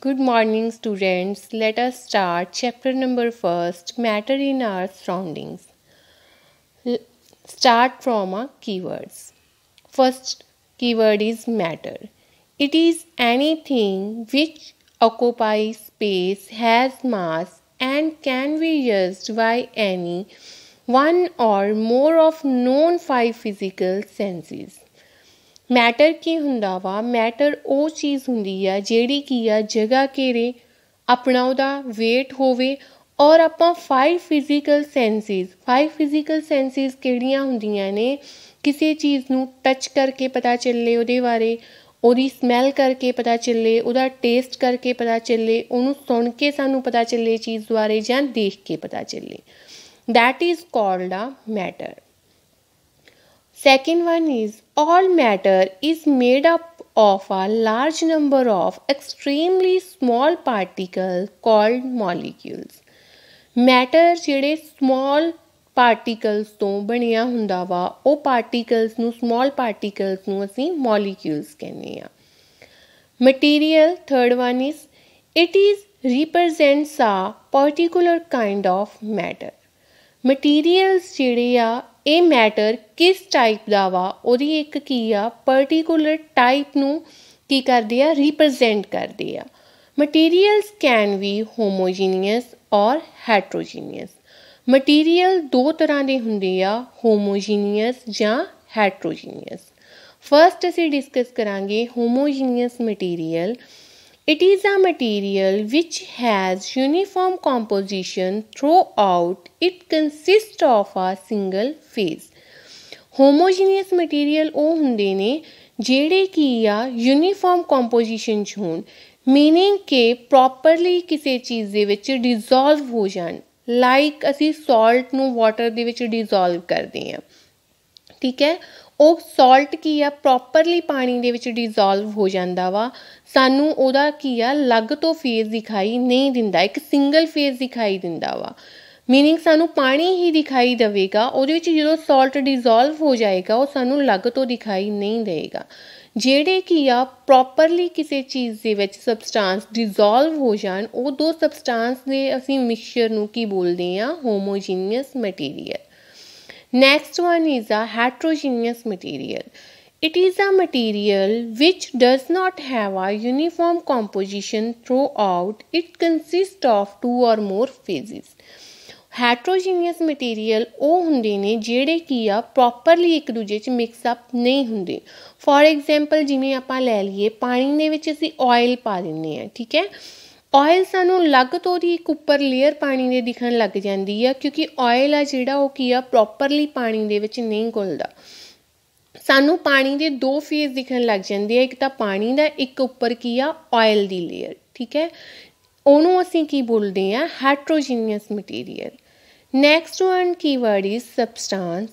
Good morning, students. Let us start chapter number first Matter in Our Surroundings. L start from our keywords. First keyword is matter. It is anything which occupies space, has mass, and can be used by any one or more of known five physical senses. Matter ਕੀ ਹੁੰਦਾ ਵਾ matter ਉਹ ਚੀਜ਼ ਹੁੰਦੀ ਆ ਜਿਹੜੀ ਕੀ ਆ ਜਗ੍ਹਾ ਘੇਰੇ ਆਪਣਾ ਉਹਦਾ weight ਹੋਵੇ ਔਰ ਆਪਾਂ 5 ਫਿਜ਼ੀਕਲ ਸੈਂਸਿਸ 5 ਫਿਜ਼ੀਕਲ ਸੈਂਸਿਸ ਕਿਹੜੀਆਂ ਹੁੰਦੀਆਂ ਨੇ ਕਿਸੇ ਚੀਜ਼ ਨੂੰ ਟੱਚ ਕਰਕੇ ਪਤਾ ਚੱਲੇ ਉਹਦੇ ਬਾਰੇ ਉਹਦੀ ਸਮੈਲ ਕਰਕੇ ਪਤਾ ਚੱਲੇ ਉਹਦਾ ਟੇਸਟ ਕਰਕੇ ਪਤਾ ਚੱਲੇ ਉਹਨੂੰ ਸੁਣ ਕੇ ਸਾਨੂੰ ਪਤਾ ਚੱਲੇ ਚੀਜ਼ ਬਾਰੇ ਜਾਂ ਦੇਖ ਕੇ ਪਤਾ ਚੱਲੇ that is called a matter Second one is all matter is made up of a large number of extremely small particles called molecules. Matter ਜਿਹੜੇ ਸਮਾਲ ਪਾਰਟੀਕਲਸ ਤੋਂ ਬਣਿਆ ਹੁੰਦਾ ਵਾ ਉਹ ਪਾਰਟੀਕਲਸ ਨੂੰ ਸਮਾਲ ਪਾਰਟੀਕਲਸ ਨੂੰ ਅਸੀਂ ਮੋਲੀਕਿਊਲਸ ਕਹਿੰਦੇ ਆ material third one is it is represents a particular kind of matter materials ਜਿਹੜੇ ਆ ਇਹ ਮੈਟਰ ਕਿਸ ਟਾਈਪ ਦਾ ਵਾ ਉਹਦੀ ਇੱਕ ਕੀ ਆ ਪਾਰਟਿਕੂਲਰ ਟਾਈਪ ਨੂੰ ਕੀ ਕਰਦੀ ਆ ਰਿਪਰੈਜ਼ੈਂਟ ਕਰਦੀ ਆ ਮਟੀਰੀਅਲਸ ਕੈਨ ਵੀ ਹੋਮੋਜੀਨੀਅਸ ਔਰ ਹੈਟਰੋਜੀਨੀਅਸ ਮਟੀਰੀਅਲ ਦੋ ਤਰ੍ਹਾਂ ਦੇ ਹੁੰਦੇ ਆ ਹੋਮੋਜੀਨੀਅਸ ਜਾਂ ਹੈਟਰੋਜੀਨੀਅਸ ਫਰਸਟ ਅਸੀਂ ਡਿਸਕਸ ਕਰਾਂਗੇ homogeneous material It is a material which has uniform composition throughout. It consists of a single phase. Homogeneous material ਉਹ ਹੁੰਦੇ ਨੇ ਜਿਹੜੇ ਕੀ ਆ ਯੂਨੀਫਾਰਮ ਕੰਪੋਜੀਸ਼ਨ ਚ ਹੋਣ ਮੀਨਿੰਗ ਕਿ ਪ੍ਰੋਪਰਲੀ ਕਿਸੇ ਚੀਜ਼ ਦੇ ਵਿੱਚ ਡਿਸੋਲਵ ਹੋ ਜਾਣ ਲਾਈਕ ਅਸੀਂ ਸਾਲਟ ਨੂੰ ਵਾਟਰ ਦੇ ਵਿੱਚ ਡਿਸੋਲਵ ਕਰਦੇ ਹਾਂ ਠੀਕ ਹੈ ਉਹ ਸਾਲਟ ਕੀ ਆ ਪ੍ਰੋਪਰਲੀ ਪਾਣੀ ਦੇ ਵਿੱਚ ਡਿਸੋਲਵ ਹੋ ਜਾਂਦਾ ਵਾ ਸਾਨੂੰ ਉਹਦਾ ਕੀ ਆ ਲੱਗ ਤੋਂ ਫੇਜ਼ ਦਿਖਾਈ ਨਹੀਂ ਦਿੰਦਾ ਇੱਕ ਸਿੰਗਲ ਫੇਜ਼ ਦਿਖਾਈ ਦਿੰਦਾ ਵਾ ਮੀਨਿੰਗ ਸਾਨੂੰ ਪਾਣੀ ਹੀ ਦਿਖਾਈ ਦੇਵੇਗਾ ਉਹਦੇ ਵਿੱਚ ਜਦੋਂ ਸਾਲਟ ਡਿਸੋਲਵ ਹੋ ਜਾਏਗਾ ਉਹ ਸਾਨੂੰ ਲੱਗ ਤੋਂ ਦਿਖਾਈ ਨਹੀਂ ਦੇਵੇਗਾ ਜਿਹੜੇ ਕੀ ਆ ਪ੍ਰੋਪਰਲੀ ਕਿਸੇ ਚੀਜ਼ ਦੇ ਵਿੱਚ ਸਬਸਟੈਂਸ ਡਿਸੋਲਵ ਹੋ ਜਾਣ ਉਹ ਦੋ ਸਬਸਟੈਂਸ ਦੇ ਅਸੀਂ ਮਿਕਸਚਰ ਨੂੰ ਕੀ ਬੋਲਦੇ ਆ homogeneous material Next one is a heterogeneous material. It is a material which does not have a uniform composition throughout. It consists of two or more phases. Heterogeneous material ਉਹ ਹੁੰਦੇ ਨੇ ਜਿਹੜੇ ਕੀ ਆ ਪ੍ਰੋਪਰਲੀ ਇੱਕ ਦੂਜੇ 'ਚ ਮਿਕਸ ਅਪ ਨਹੀਂ ਹੁੰਦੇ ਫੋਰ ਐਗਜ਼ਾਮਪਲ ਜਿਵੇਂ ਆਪਾਂ ਲੈ ਲਈਏ ਪਾਣੀ ਦੇ ਵਿੱਚ ਅਸੀਂ ਆਇਲ ਪਾ ਦਿੰਨੇ ਆ ਠੀਕ ਹੈ ਆਇਲ ਸਾਨੂੰ ਲੱਗ ਤੋਂ ਦੀ ਇੱਕ ਉੱਪਰ ਲੇਅਰ ਪਾਣੀ ਦੇ ਦਿਖਣ ਲੱਗ ਜਾਂਦੀ ਆ ਕਿਉਂਕਿ ਆਇਲ ਆ ਜਿਹੜਾ ਉਹ ਕੀ ਆ ਪ੍ਰੋਪਰਲੀ ਪਾਣੀ ਦੇ ਵਿੱਚ ਨਹੀਂ ਘੁਲਦਾ ਸਾਨੂੰ ਪਾਣੀ ਦੇ ਦੋ ਫੇਸ ਦਿਖਣ ਲੱਗ ਜਾਂਦੇ ਆ ਇੱਕ ਤਾਂ ਪਾਣੀ ਦਾ ਇੱਕ ਉੱਪਰ ਕੀ ਆ ਆਇਲ ਦੀ ਲੇਅਰ ਠੀਕ ਹੈ ਉਹਨੂੰ ਅਸੀਂ ਕੀ ਬੋਲਦੇ ਆ heterogeneous material next one keyword is substance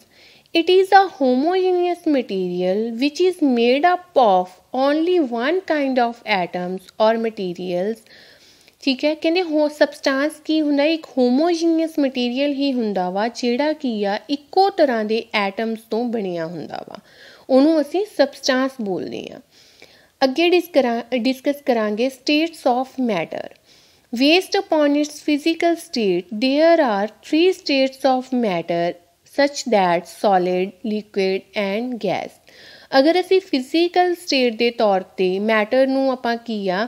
it is a homogeneous material which is made up of only one kind of atoms or materials ਠੀਕ ਹੈ ਕਹਿੰਦੇ ਹੋ ਸਬਸਟੈਂਸ ਕੀ ਹੁੰਦਾ ਇੱਕ ਹੋਮੋਜੀਨਸ ਮਟੀਰੀਅਲ ਹੀ ਹੁੰਦਾ ਵਾ ਜਿਹੜਾ ਕੀ ਆ ਇੱਕੋ ਤਰ੍ਹਾਂ ਦੇ ਐਟਮਸ ਤੋਂ ਬਣਿਆ ਹੁੰਦਾ ਵਾ ਉਹਨੂੰ ਅਸੀਂ ਸਬਸਟੈਂਸ ਬੋਲਦੇ ਆ ਅੱਗੇ ਡਿਸਕਸ ਕਰਾਂਗੇ states of matter based upon its physical state there are 3 states of matter such that solid liquid and gas ਅਗਰ ਅਸੀਂ ਫਿਜ਼ੀਕਲ ਸਟੇਟ ਦੇ ਤੌਰ ਤੇ ਮੈਟਰ ਨੂੰ ਆਪਾਂ ਕੀ ਆ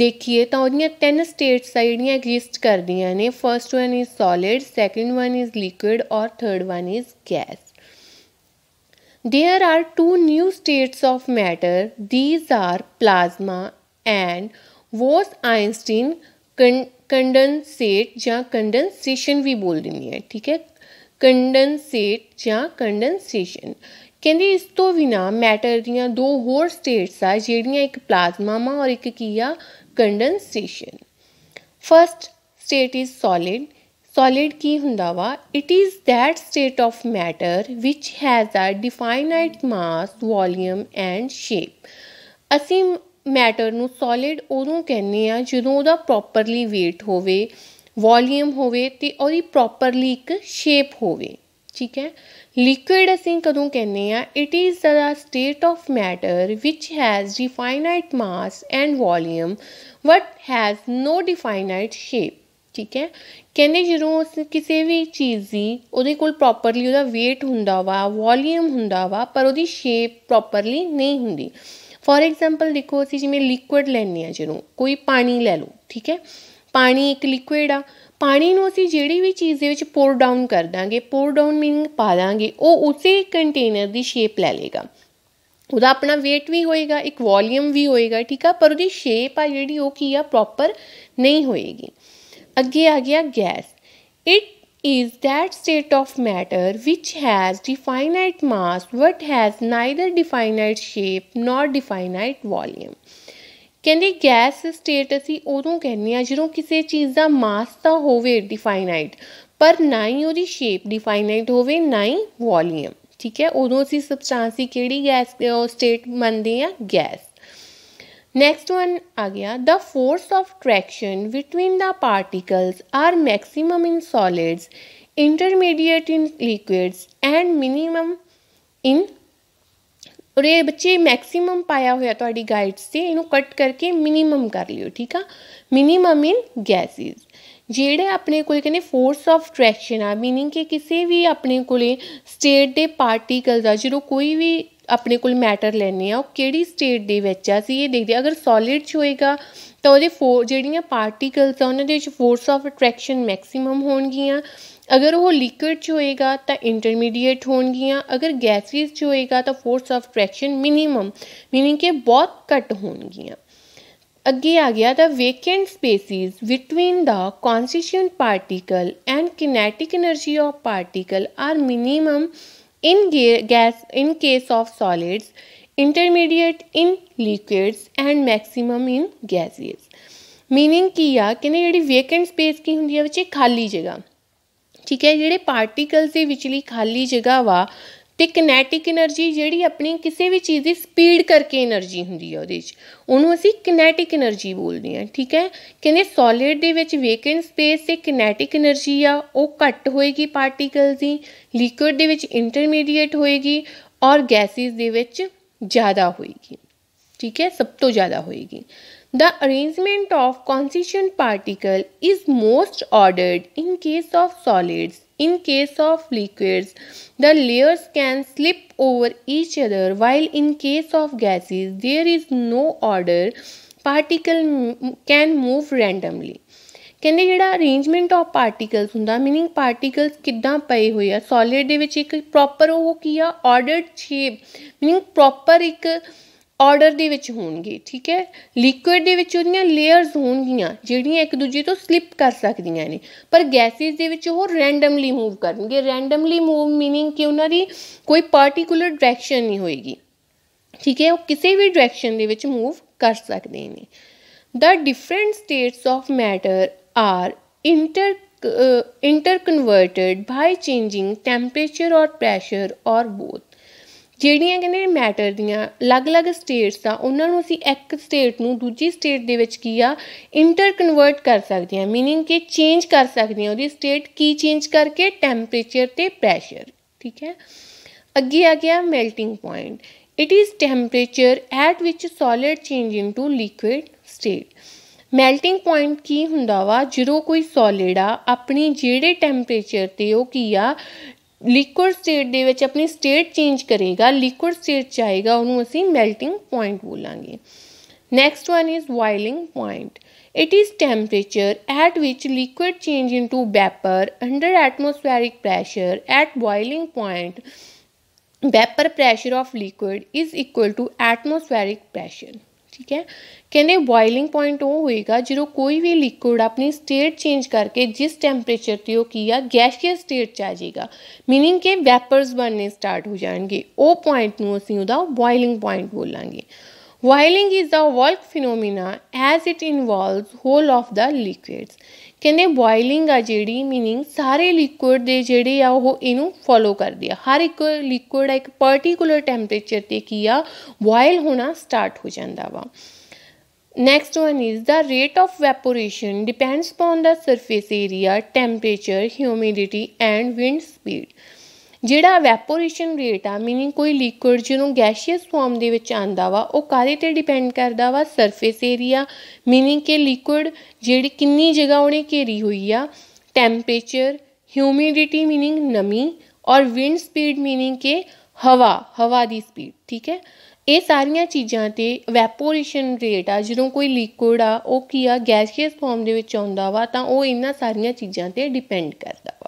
ਦੇਖੀਏ ਤਾਂ ਉਹਦੀਆਂ ਤਿੰਨ ਸਟੇਟਸ ਆ ਜਿਹੜੀਆਂ ਐਗਜ਼ਿਸਟ ਕਰਦੀਆਂ ਨੇ first one is solid second one is liquid ਔਰ third one is gas there are two new states of matter. These are plasma and Bose-Einstein condensate ਜਾਂ condensation ਵੀ ਬੋਲ ਦਿੰਦੀ ਹੈ ਠੀਕ ਹੈ condensate ਜਾਂ condensation ਕਹਿੰਦੇ ਇਸ ਤੋਂ ਬਿਨਾ ਮੈਟਰ ਦੀਆਂ ਦੋ ਹੋਰ ਸਟੇਟਸ ਆ ਜਿਹੜੀਆਂ ਇੱਕ ਪਲਾਜ਼ਮਾ ਮਾ ਔਰ ਇੱਕ ਕੀ ਆ condensation first state is solid solid ki hunda va it is that state of matter which has a definite mass volume and shape ਅਸੀਂ matter nu solid ਉਦੋਂ ਕਹਿੰਦੇ ha jadon oda properly weight ਹੋਵੇ volume ਹੋਵੇ ਤੇ ਉਹਦੀ properly ਇੱਕ shape hove ਠੀਕ ਹੈ ਲਿਕੁਇਡ ਅਸੀਂ ਕਦੋਂ ਕਹਿੰਦੇ ਆ it is the state of matter which has definite mass and volume but has no definite shape ਠੀਕ ਹੈ ਕਹਿੰਦੇ ਜਦੋਂ ਕਿਸੇ ਵੀ ਚੀਜ਼ ਦੀ ਉਹਦੇ ਕੋਲ ਪ੍ਰੋਪਰਲੀ ਉਹਦਾ weight ਹੁੰਦਾ ਵਾ ਵੋਲਿਊਮ ਹੁੰਦਾ ਵਾ ਪਰ ਉਹਦੀ ਸ਼ੇਪ ਪ੍ਰੋਪਰਲੀ ਨਹੀਂ ਹੁੰਦੀ ਫੋਰ ਐਗਜ਼ਾਮਪਲ ਦੇਖੋ ਅਸੀਂ ਜਿਵੇਂ ਲਿਕੁਇਡ ਲੈਣੇ ਆ ਜਦੋਂ ਕੋਈ ਪਾਣੀ ਲੈ ਲਓ ਠੀਕ ਹੈ ਪਾਣੀ ਇੱਕ ਲਿਕੁਇਡ ਆ ਪਾਣੀ ਨੂੰ ਅਸੀਂ ਜਿਹੜੀ ਵੀ ਚੀਜ਼ ਦੇ ਵਿੱਚ ਪੋਰ ਡਾਊਨ ਕਰ ਦਾਂਗੇ ਪੋਰ ਡਾਊਨ ਮੀਨਿੰਗ ਪਾ ਦਾਂਗੇ ਉਹ ਉਸੇ ਕੰਟੇਨਰ ਦੀ ਸ਼ੇਪ ਲੈ ਲੇਗਾ ਉਹਦਾ ਆਪਣਾ weight ਵੀ ਹੋਏਗਾ ਇੱਕ ਵੋਲੀਅਮ ਵੀ ਹੋਏਗਾ ਠੀਕ ਆ ਪਰ ਉਹਦੀ ਸ਼ੇਪ ਆ ਜਿਹੜੀ ਉਹ ਕੀ ਆ ਪ੍ਰੋਪਰ ਨਹੀਂ ਹੋਏਗੀ ਅੱਗੇ ਆ ਗਿਆ gas it is that state of matter which has definite mass but has neither definite shape nor definite volume ਕਹਿੰਦੇ ਗੈਸ ਸਟੇਟ ਅਸੀਂ ਉਦੋਂ ਕਹਿੰਦੇ ਆ ਜਦੋਂ ਕਿਸੇ ਚੀਜ਼ ਦਾ ਮਾਸ ਤਾਂ ਹੋਵੇ ਡਿਫਾਈਨਾਈਟ ਪਰ ਨਾ ਹੀ ਉਹਦੀ ਸ਼ੇਪ ਡਿਫਾਈਨਾਈਟ ਹੋਵੇ ਨਾ ਹੀ ਵੋਲੀਅਮ ਠੀਕ ਹੈ ਉਦੋਂ ਅਸੀਂ ਸਬਸਟੈਂਸ ਦੀ ਕਿਹੜੀ ਗੈਸ ਸਟੇਟ ਮੰਨਦੇ ਆ ਗੈਸ ਨੈਕਸਟ ਵਨ ਆ ਗਿਆ the force of traction between the particles are maximum in solids intermediate in liquids and minimum in ਔਰ ਇਹ ਬੱਚੇ ਮੈਕਸਿਮਮ ਪਾਇਆ ਹੋਇਆ ਤੁਹਾਡੀ ਗਾਈਡਸ ਤੇ ਇਹਨੂੰ ਕੱਟ ਕਰਕੇ ਮਿਨੀਮਮ ਕਰ ਲਿਓ ਠੀਕ ਆ ਮਿਨੀਮਮ ਇਨ ਗੈਸਿਸ ਜਿਹੜੇ ਆਪਣੇ ਕੋਲ ਕਹਿੰਦੇ ਫੋਰਸ ਆਫ ਟ੍ਰੈਕਸ਼ਨ ਆ ਮੀਨਿੰਗ ਕਿ ਕਿਸੇ ਵੀ ਆਪਣੇ ਕੋਲੇ ਸਟੇਟ ਦੇ ਪਾਰਟੀਕਲਸ ਆ ਜਿਹੜਾ ਕੋਈ ਵੀ ਆਪਣੇ ਕੋਲ ਮੈਟਰ ਲੈਣੇ ਆ ਉਹ ਕਿਹੜੀ ਸਟੇਟ ਦੇ ਵਿੱਚ ਆ ਸੀ ਇਹ ਦੇਖਦੇ ਅਗਰ ਸੋਲਿਡ ਚ ਹੋਏਗਾ ਤਾਂ ਉਹਦੇ ਜਿਹੜੀਆਂ ਪਾਰਟੀਕਲਸ ਆ ਉਹਨਾਂ ਦੇ ਵਿੱਚ ਫੋਰਸ ਆਫ ਅਟ੍ਰੈਕਸ਼ਨ ਮੈਕਸਿਮਮ ਹੋਣਗੀਆਂ ਅਗਰ ਉਹ ਲਿਕੁਇਡ 'ਚ ਹੋਏਗਾ ਤਾਂ ਇੰਟਰਮੀਡੀਏਟ ਹੋਣਗੀਆਂ ਅਗਰ ਗੈਸੀਜ਼ 'ਚ ਹੋਏਗਾ ਤਾਂ force of attraction minimum meaning ਕਿ ਬਹੁਤ ਘੱਟ ਹੋਣਗੀਆਂ ਅੱਗੇ ਆ ਗਿਆ the vacant spaces between the constituent particle and kinetic energy of particle are minimum in gas in case of solids intermediate in liquids and maximum in gases meaning ਕੀ ਆ ਕਿ ਜਿਹੜੀ ਵੇਕੈਂਟ ਸਪੇਸ ਕੀ ਹੁੰਦੀ ਹੈ ਵਿੱਚ ਖਾਲੀ ਜਗ੍ਹਾ ਠੀਕ ਹੈ ਜਿਹੜੇ ਪਾਰਟੀਕਲਸ ਦੇ ਵਿਚਲੀ ਖਾਲੀ ਜਗ੍ਹਾ ਵਾ ਤੇ ਕਿਨੈਟਿਕ એનર્ਜੀ ਜਿਹੜੀ ਆਪਣੀ ਕਿਸੇ ਵੀ ਚੀਜ਼ ਦੀ ਸਪੀਡ ਕਰਕੇ એનર્ਜੀ ਹੁੰਦੀ ਹੈ ਉਹਦੇ ਵਿੱਚ ਉਹਨੂੰ ਅਸੀਂ ਕਿਨੈਟਿਕ એનર્ਜੀ ਬੋਲਦੇ ਹਾਂ ਠੀਕ ਹੈ ਕਹਿੰਦੇ ਸੋਲਿਡ ਦੇ ਵਿੱਚ ਵੇਕੈਂਟ ਸਪੇਸ ਤੇ ਕਿਨੈਟਿਕ એનર્ਜੀ ਆ ਉਹ ਘੱਟ ਹੋਏਗੀ ਪਾਰਟੀਕਲਸ ਦੀ ਲਿਕਵਿਡ ਦੇ ਵਿੱਚ ਇੰਟਰਮੀਡੀਏਟ ਹੋਏਗੀ ਔਰ ਗੈਸਿਸ ਦੇ ਵਿੱਚ ਜ਼ਿਆਦਾ ਹੋਏਗੀ ਠੀਕ ਹੈ ਸਭ ਤੋਂ ਜ਼ਿਆਦਾ ਹੋਏਗੀ The arrangement of constituent particle is most ordered in case of solids. In case of liquids, the layers can slip over each other while in case of gases, there is no order. Particle can move randomly. ਕਹਿੰਦੇ ਜਿਹੜਾ arrangement of particles ਹੁੰਦਾ meaning particles ਕਿੱਦਾਂ ਪਏ ਹੋਏ ਆ solid ਦੇ ਵਿੱਚ ਇੱਕ ਪ੍ਰੋਪਰ ਉਹ ਕੀ ਆ ਆਰਡਰਡ ਸ਼ੇਪ ਮੀਨਿੰਗ ਪ੍ਰੋਪਰ ਇੱਕ ਆਰਡਰ ਦੇ ਵਿੱਚ ਹੋਣਗੇ ਠੀਕ ਹੈ ਲਿਕੁਇਡ ਦੇ ਵਿੱਚ ਉਹਦੀਆਂ ਲੇਅਰਸ ਹੋਣਗੀਆਂ ਜਿਹੜੀਆਂ ਇੱਕ ਦੂਜੀ ਤੋਂ ਸਲਿਪ ਕਰ ਸਕਦੀਆਂ ਨੇ ਪਰ ਗੈਸਿਸ ਦੇ ਵਿੱਚ ਉਹ ਰੈਂਡਮਲੀ ਮੂਵ ਕਰਨਗੇ ਰੈਂਡਮਲੀ ਮੂਵ मीनिंग ਕਿ ਉਹਨਾਂ ਦੀ ਕੋਈ ਪਾਰਟਿਕੂਲਰ ਡਾਇਰੈਕਸ਼ਨ ਨਹੀਂ ਹੋਏਗੀ ਠੀਕ ਹੈ ਉਹ ਕਿਸੇ ਵੀ ਡਾਇਰੈਕਸ਼ਨ ਦੇ ਵਿੱਚ ਮੂਵ ਕਰ ਸਕਦੇ ਨੇ the different states of matter are interconverted by changing temperature or pressure or both ਜਿਹੜੀਆਂ ਕਹਿੰਦੇ ਮੈਟਰ ਦੀਆਂ ਅਲੱਗ-ਅਲੱਗ ਸਟੇਟਸ ਆ ਉਹਨਾਂ ਨੂੰ ਅਸੀਂ ਇੱਕ ਸਟੇਟ ਨੂੰ ਦੂਜੀ ਸਟੇਟ ਦੇ ਵਿੱਚ ਕੀ ਆ ਇੰਟਰ ਕਨਵਰਟ ਕਰ ਸਕਦੇ ਹਾਂ मीनिंग ਕਿ ਚੇਂਜ ਕਰ ਸਕਦੇ ਹਾਂ ਉਹਦੀ ਸਟੇਟ ਕੀ ਚੇਂਜ ਕਰਕੇ ਟੈਂਪਰੇਚਰ ਤੇ ਪ੍ਰੈਸ਼ਰ ਠੀਕ ਹੈ ਅੱਗੇ ਆ ਗਿਆ melting point it is temperature at which solid change into liquid state melting point ਕੀ ਹੁੰਦਾ ਵਾ ਜਦੋਂ ਕੋਈ ਸੋਲਿਡ ਆ ਆਪਣੀ ਜਿਹੜੇ ਟੈਂਪਰੇਚਰ ਤੇ ਉਹ ਕੀ ਆ ਲਿਕੁਇਡ ਸਟੇਟ ਦੇ ਵਿੱਚ ਆਪਣੀ ਸਟੇਟ ਚੇਂਜ ਕਰੇਗਾ ਲਿਕੁਇਡ ਸਟੇਟ ਚਾਹੇਗਾ ਉਹਨੂੰ ਅਸੀਂ ਮੈਲਟਿੰਗ ਪੁਆਇੰਟ ਬੋਲਾਂਗੇ next one is boiling point It is temperature at which liquid change into vapor under atmospheric pressure at boiling point. Vapor pressure of liquid is equal to atmospheric pressure. કે કેને boiling point ઓ હુએગા जीरो કોઈ ભી liquid અપને state change કરકે જે temperature પર ઓ કિયા ગેસિયસ સ્ટેટ ચાજીગા मीनिंग કે વેપર્સ બનને સ્ટાર્ટ હો જાયંગે ઓ પોઈન્ટ ਨੂੰ અસી ઉદા બોઇલિંગ પોઈન્ટ બોલાંગે boiling is the bulk phenomena as it involves whole of the liquids ਕਹਿੰਦੇ ਬੋਇਲਿੰਗ ਆ ਜਿਹੜੀ मीनिंग ਸਾਰੇ ਲਿਕੁਇਡ ਦੇ ਜਿਹੜੇ ਆ ਉਹ ਇਹਨੂੰ ਫੋਲੋ ਕਰਦੇ ਆ ਹਰ ਇੱਕ ਲਿਕੁਇਡ ਇੱਕ ਪਾਰਟਿਕੂਲਰ ਟੈਂਪਰੇਚਰ ਤੇ ਕੀ ਆ ਬੋਇਲ ਹੋਣਾ ਸਟਾਰਟ ਹੋ ਜਾਂਦਾ ਵਾ next one is the rate of evaporation depends on the surface area temperature humidity and wind speed ਜਿਹੜਾ ਵੈਪੋਰੇਸ਼ਨ ਰੇਟ ਆ ਮੀਨਿੰਗ ਕੋਈ ਲਿਕੁਇਡ ਜਿਹਨੂੰ ਗੈਸ਼ੀਅਸ ਫਾਰਮ ਦੇ ਵਿੱਚ ਆਂਦਾ ਵਾ ਉਹ ਕਾਦੇ ਤੇ ਡਿਪੈਂਡ ਕਰਦਾ ਵਾ ਸਰਫੇਸ ਏਰੀਆ ਮੀਨਿੰਗ ਕਿ ਲਿਕੁਇਡ ਜਿਹੜੀ ਕਿੰਨੀ ਜਗ੍ਹਾ ਉਹਨੇ ਘੇਰੀ ਹੋਈ ਆ ਟੈਂਪਰੇਚਰ ਹਿਊਮਿਡਿਟੀ ਮੀਨਿੰਗ ਨਮੀ ਔਰ ਵਿੰਡ ਸਪੀਡ ਮੀਨਿੰਗ ਕਿ ਹਵਾ ਹਵਾ ਦੀ ਸਪੀਡ ਠੀਕ ਹੈ ਇਹ ਸਾਰੀਆਂ ਚੀਜ਼ਾਂ ਤੇ ਵੈਪੋਰੇਸ਼ਨ ਰੇਟ ਆ ਜਦੋਂ ਕੋਈ ਲਿਕੁਇਡ ਆ ਉਹ ਕੀ ਆ ਗੈਸੀਅਸ ਫਾਰਮ ਦੇ ਵਿੱਚ ਆਉਂਦਾ ਵਾ ਤਾਂ ਉਹ ਇਹਨਾਂ ਸਾਰੀਆਂ ਚੀਜ਼ਾਂ ਤੇ ਡਿਪੈਂਡ ਕਰਦਾ